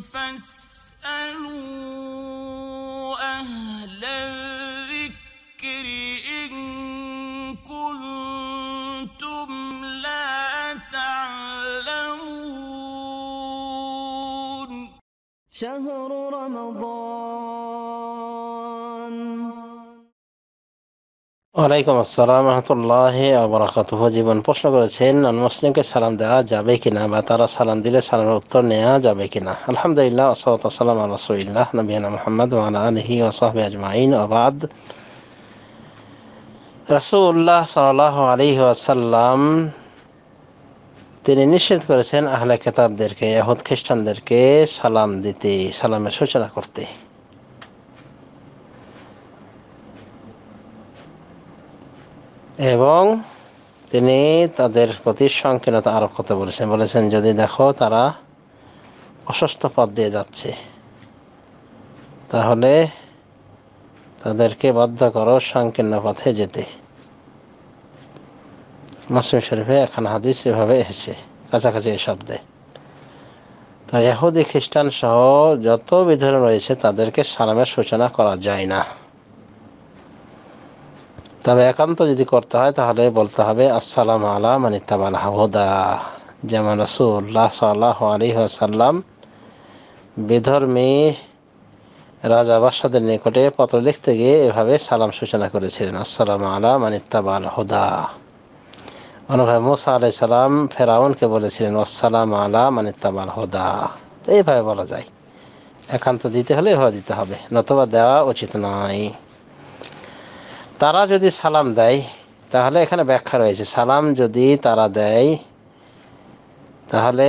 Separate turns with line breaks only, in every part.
فاسألوا أهل الذكر إن كنتم لا تعلمون شهر رمضان ওয়ালাইকুম আসসালাম রহমতুল্লাহ আবরাকাত জীবন প্রশ্ন করেছেন নন মুসলিমকে সালাম দেওয়া যাবে কিনা বা তারা সালাম দিলে সালামের উত্তর নেওয়া যাবে কিনা আলহামদুলিল্লাহ আসসালাত সালাম রসুল্লাহ নবীনা মোহাম্মদ আলহি ওসাহ আজমাইন আবাদ রাসুল্লাহ সাল্লাহ আলী আসাল্লাম তিনি নিষেধ করেছেন আহলে কেতাবদেরকে ইয়াহুদ খ্রিস্টানদেরকে সালাম দিতে সালামের সূচনা করতে এবং তিনি তাদের প্রতি সংকীর্ণতা আরোপ করতে বলেছেন বলেছেন যদি দেখো তারা অসুস্থ পথ দিয়ে যাচ্ছে তাহলে তাদেরকে বাধ্য করো সংকীর্ণ পথে যেতে মুসলিম শরীফে এখন হাদিস এভাবে এসেছে কাছাকাছি এই শব্দে তো এহুদি খ্রিস্টান সহ যত বিধান রয়েছে তাদেরকে সালামের সূচনা করা যায় না তবে একান্ত যদি করতে হয় তাহলে বলতে হবে আসসালাম আলা মানিতাবাল হাবুদা যেমন রসুল্লাহ সাল্লাহ আসাল্লাম বেধর্মী রাজা বাসাদের নিকটে পত্র লিখতে গিয়ে এভাবে সালাম সূচনা করেছিলেন আসসালাম আলা মানিতাবাল হুদা অনুভাবে মোসা আলাই সালাম ফেরাউনকে বলেছিলেন আসসালাম আলা মানিতাবাল হুদা এইভাবে বলা যায় একান্ত দিতে হলে এভাবে দিতে হবে নতবা দেওয়া উচিত নয় তারা যদি সালাম দেয় তাহলে এখানে ব্যাখ্যা রয়েছে সালাম যদি তারা দেয় তাহলে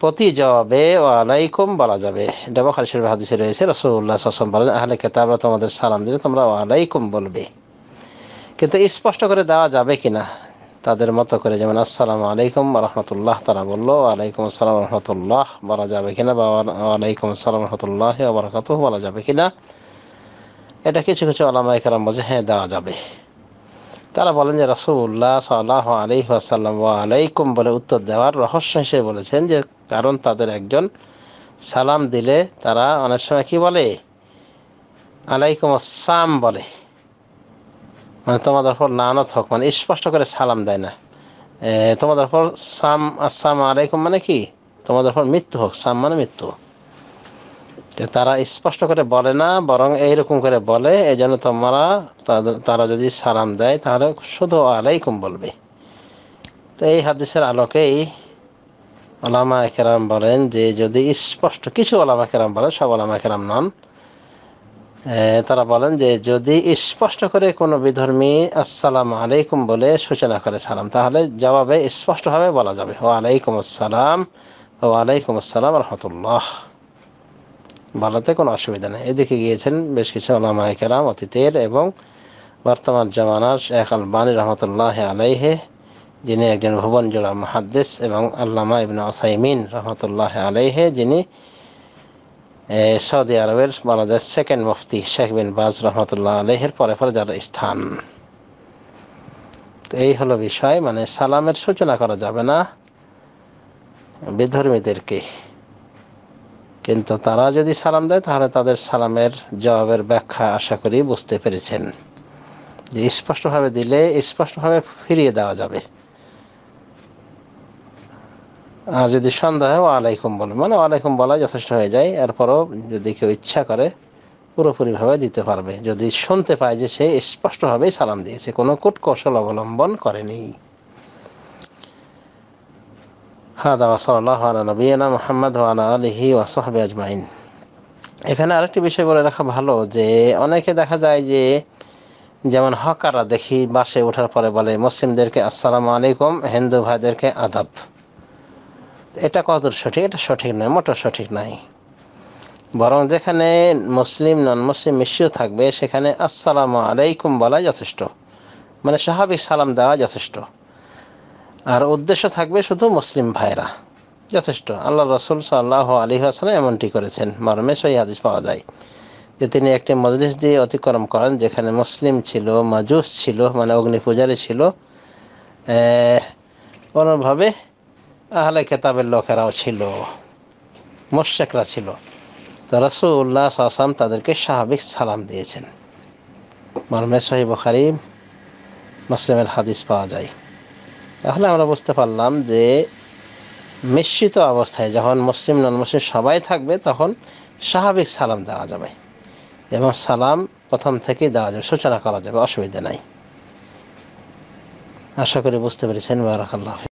প্রতি জবাবে ও আলাইকুম বলা যাবে এটা শরীফ হাদিসে রয়েছে রসুল্লাহ সসম বলেন আহলে কেতাবরা তোমাদের সালাম দিলে তোমরা ও আলাইকুম বলবে কিন্তু স্পষ্ট করে দেওয়া যাবে কি না তাদের মতো করে যেমন আসসালামু আলাইকুম রহমতুল্লাহ তারা বললো আলাইকুম আসসালাম রহমতুল্লাহ বলা যাবে কিনা বা আলাইকুম আসসালাম রহমতুল্লাহ বরকাত বলা যাবে কিনা এটা কিছু কিছু আলামা এখানে মাঝে হ্যাঁ দেওয়া যাবে তারা বলেন যে রাসুল্লাহ সাল্লাহ আলি আসাল্লাম আলাইকুম বলে উত্তর দেওয়ার রহস্য হিসেবে বলেছেন যে কারণ তাদের একজন সালাম দিলে তারা অনেক সময় কি বলে আলাইকুম আসসাম বলে মানে তোমাদের ওপর নানত হোক মানে স্পষ্ট করে সালাম দেয় না তোমাদের ওপর সাম আসসাম আলাইকুম মানে কি তোমাদের ওপর মৃত্যু হোক সাম মানে মৃত্যু তারা স্পষ্ট করে বলে না বরং এইরকম করে বলে এই জন্য তোমরা তারা যদি সালাম দেয় তাহলে শুধু আলাইকুম বলবে তো এই হাদিসের আলোকেই আলামা কেরাম বলেন যে যদি স্পষ্ট কিছু আলামা কেরাম বলে সব আলামা কেরাম নন তারা বলেন যে যদি স্পষ্ট করে কোনো বিধর্মী আসসালাম আলাইকুম বলে সূচনা করে সালাম তাহলে জবাবে স্পষ্টভাবে বলা যাবে ও আলাইকুম আসসালাম ও আলাইকুম আসসালাম রহমতুল্লাহ বলাতে কোনো অসুবিধা নেই এদিকে গিয়েছেন বেশ কিছু ওলামায় কেরাম অতীতের এবং বর্তমান জামানার শেখ আলবানী রহমতুল্লাহ আলাইহে যিনি একজন ভুবনজোড়া মহাদ্দেস এবং আল্লামা ইবিন আসাইমিন রহমতুল্লাহ আলাইহে যিনি সৌদি আরবের বাংলাদেশ সেকেন্ড মুফতি শেখ বিন বাজ রহমতুল্লাহ আলহের পরে পরে যার স্থান তো এই হলো বিষয় মানে সালামের সূচনা করা যাবে না বিধর্মীদেরকে কিন্তু তারা যদি সালাম দেয় তাহলে তাদের সালামের জবাবের ব্যাখ্যা আশা করি বুঝতে পেরেছেন যে স্পষ্টভাবে দিলে স্পষ্টভাবে ফিরিয়ে দেওয়া যাবে আর যদি সন্দেহ হয় ওয়ালাইকুম বলে মানে ওয়ালাইকুম বলা যথেষ্ট হয়ে যায় এরপরও যদি কেউ ইচ্ছা করে পুরোপুরিভাবে দিতে পারবে যদি শুনতে পায় যে সে স্পষ্টভাবেই সালাম দিয়েছে কোনো কূট কৌশল অবলম্বন করেনি হাদা ওসলাল্লাহ আলা নবীনা মোহাম্মদ আলা আলহি ওয়াসাহাবি আজমাইন এখানে আরেকটি বিষয় বলে রাখা ভালো যে অনেকে দেখা যায় যে যেমন হকাররা দেখি বাসে ওঠার পরে বলে মুসলিমদেরকে আসসালামু আলাইকুম হিন্দু ভাইদেরকে আদাব এটা কদর সঠিক এটা সঠিক নয় মোটর সঠিক নয় বরং যেখানে মুসলিম নন মুসলিম মিশ্র থাকবে সেখানে আসসালামু আলাইকুম বলা যথেষ্ট মানে স্বাভাবিক সালাম দেওয়া যথেষ্ট আর উদ্দেশ্য থাকবে শুধু মুসলিম ভাইরা যথেষ্ট আল্লাহ রসুল সাল্লাহ আলী হাসান এমনটি করেছেন মর্মে সই হাদিস পাওয়া যায় যে তিনি একটি মজলিস দিয়ে অতিক্রম করেন যেখানে মুসলিম ছিল মাজুস ছিল মানে অগ্নি পূজারী ছিল কোনোভাবে আহলে কেতাবের লোকেরাও ছিল মোশেকরা ছিল তো রসুল্লাহ আসাম তাদেরকে স্বাভাবিক সালাম দিয়েছেন মর্মে সহি বখারি মুসলিমের হাদিস পাওয়া যায় তাহলে আমরা বুঝতে পারলাম যে মিশ্রিত অবস্থায় যখন মুসলিম নন মুসলিম সবাই থাকবে তখন স্বাভাবিক সালাম দেওয়া যাবে এবং সালাম প্রথম থেকেই দেওয়া যাবে সূচনা করা যাবে অসুবিধা নাই আশা করি বুঝতে পেরেছেন বারাকাল্লাহ